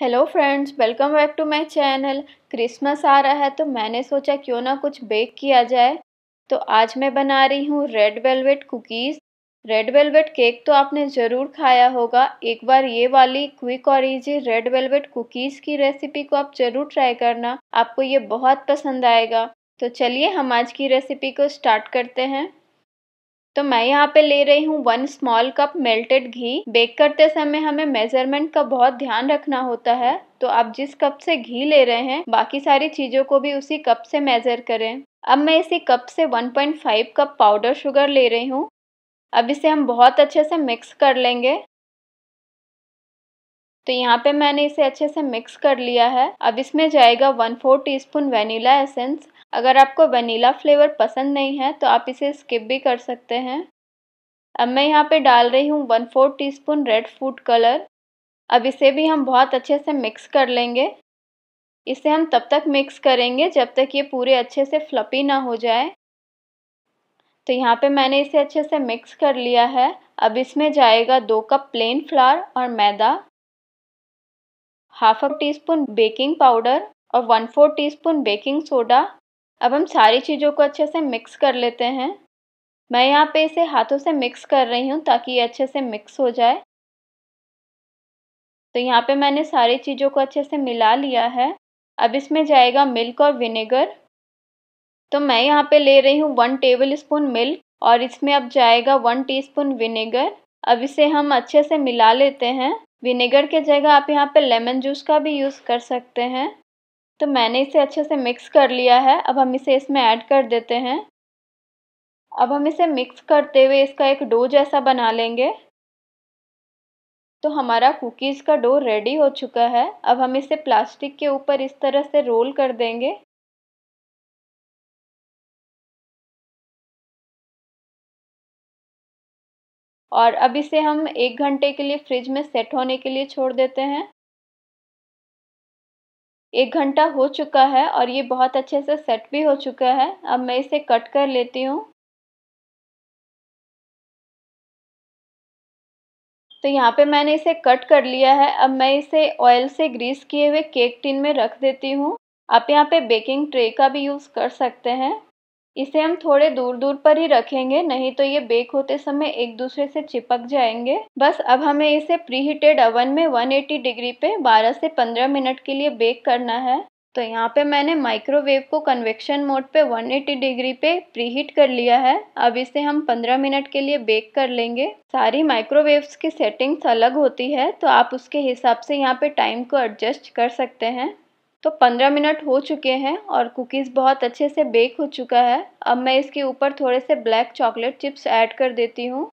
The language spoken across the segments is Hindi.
hello friends welcome back to my channel Christmas आ रहा है तो मैंने सोचा क्यों ना कुछ बेक किया जाए तो आज मैं बना रही हूँ red velvet cookies red velvet cake तो आपने ज़रूर खाया होगा एक बार ये वाली क्विक और इजी रेड वेलवेट कुकीज़ की रेसिपी को आप ज़रूर ट्राई करना आपको ये बहुत पसंद आएगा तो चलिए हम आज की रेसिपी को स्टार्ट करते हैं तो मैं यहाँ पे ले रही हूँ वन स्मॉल कप मेल्टेड घी बेक करते समय हमें मेजरमेंट का बहुत ध्यान रखना होता है तो आप जिस कप से घी ले रहे हैं बाकी सारी चीज़ों को भी उसी कप से मेज़र करें अब मैं इसी कप से 1.5 कप पाउडर शुगर ले रही हूँ अब इसे हम बहुत अच्छे से मिक्स कर लेंगे तो यहाँ पे मैंने इसे अच्छे से मिक्स कर लिया है अब इसमें जाएगा one four teaspoon vanilla essence अगर आपको वनीला फ्लेवर पसंद नहीं है तो आप इसे स्किप भी कर सकते हैं अब मैं यहाँ पे डाल रही हूँ one four teaspoon red food colour अब इसे भी हम बहुत अच्छे से मिक्स कर लेंगे इसे हम तब तक मिक्स करेंगे जब तक ये पूरे अच्छे से फ्लपी ना हो जाए तो यहाँ पे मैंने इसे अच्छे से मिक्स कर लिया है अब इसमें जाएगा दो कप प्लेन फ्लावर और मैदा half a teaspoon baking powder और one four teaspoon baking soda अब हम सारी चीज़ों को अच्छे से मिक्स कर लेते हैं मैं यहाँ पे इसे हाथों से मिक्स कर रही हूँ ताकि ये अच्छे से मिक्स हो जाए तो यहाँ पे मैंने सारी चीज़ों को अच्छे से मिला लिया है अब इसमें जाएगा मिल्क और विनेगर तो मैं यहाँ पे ले रही हूँ वन टेबल स्पून मिल्क और इसमें अब जाएगा वन टी विनेगर अब इसे हम अच्छे से मिला लेते हैं विनेगर के जगह आप यहाँ पे लेमन जूस का भी यूज़ कर सकते हैं तो मैंने इसे अच्छे से मिक्स कर लिया है अब हम इसे इसमें ऐड कर देते हैं अब हम इसे मिक्स करते हुए इसका एक डो जैसा बना लेंगे तो हमारा कुकीज़ का डो रेडी हो चुका है अब हम इसे प्लास्टिक के ऊपर इस तरह से रोल कर देंगे और अब इसे हम एक घंटे के लिए फ्रिज में सेट होने के लिए छोड़ देते हैं एक घंटा हो चुका है और ये बहुत अच्छे से सेट भी हो चुका है अब मैं इसे कट कर लेती हूँ तो यहाँ पे मैंने इसे कट कर लिया है अब मैं इसे ऑयल से ग्रीस किए हुए केक टिन में रख देती हूँ आप यहाँ पे बेकिंग ट्रे का भी यूज़ कर सकते हैं इसे हम थोड़े दूर दूर पर ही रखेंगे नहीं तो ये बेक होते समय एक दूसरे से चिपक जाएंगे बस अब हमें इसे प्रीहीटेड अवन में 180 डिग्री पे 12 से 15 मिनट के लिए बेक करना है तो यहाँ पे मैंने माइक्रोवेव को कन्वेक्शन मोड पे 180 डिग्री पे प्रीहीट कर लिया है अब इसे हम 15 मिनट के लिए बेक कर लेंगे सारी माइक्रोवेव्स की सेटिंग्स अलग होती है तो आप उसके हिसाब से यहाँ पे टाइम को एडजस्ट कर सकते हैं तो पंद्रह मिनट हो चुके हैं और कुकीज़ बहुत अच्छे से बेक हो चुका है अब मैं इसके ऊपर थोड़े से ब्लैक चॉकलेट चिप्स ऐड कर देती हूँ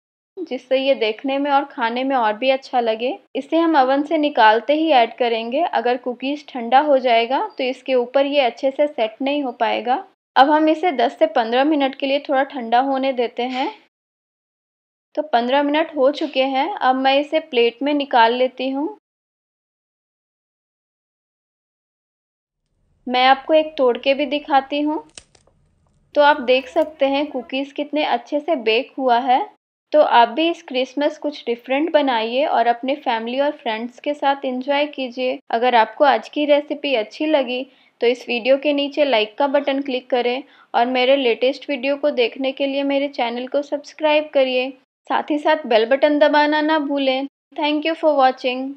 जिससे ये देखने में और खाने में और भी अच्छा लगे इसे हम अवन से निकालते ही ऐड करेंगे अगर कुकीज़ ठंडा हो जाएगा तो इसके ऊपर ये अच्छे से सेट नहीं हो पाएगा अब हम इसे 10 से 15 मिनट के लिए थोड़ा ठंडा होने देते हैं तो 15 मिनट हो चुके हैं अब मैं इसे प्लेट में निकाल लेती हूँ मैं आपको एक तोड़ के भी दिखाती हूँ तो आप देख सकते हैं कुकीज़ कितने अच्छे से बेक हुआ है तो आप भी इस क्रिसमस कुछ डिफरेंट बनाइए और अपने फैमिली और फ्रेंड्स के साथ इंजॉय कीजिए अगर आपको आज की रेसिपी अच्छी लगी तो इस वीडियो के नीचे लाइक का बटन क्लिक करें और मेरे लेटेस्ट वीडियो को देखने के लिए मेरे चैनल को सब्सक्राइब करिए साथ ही साथ बेल बटन दबाना ना भूलें थैंक यू फॉर वॉचिंग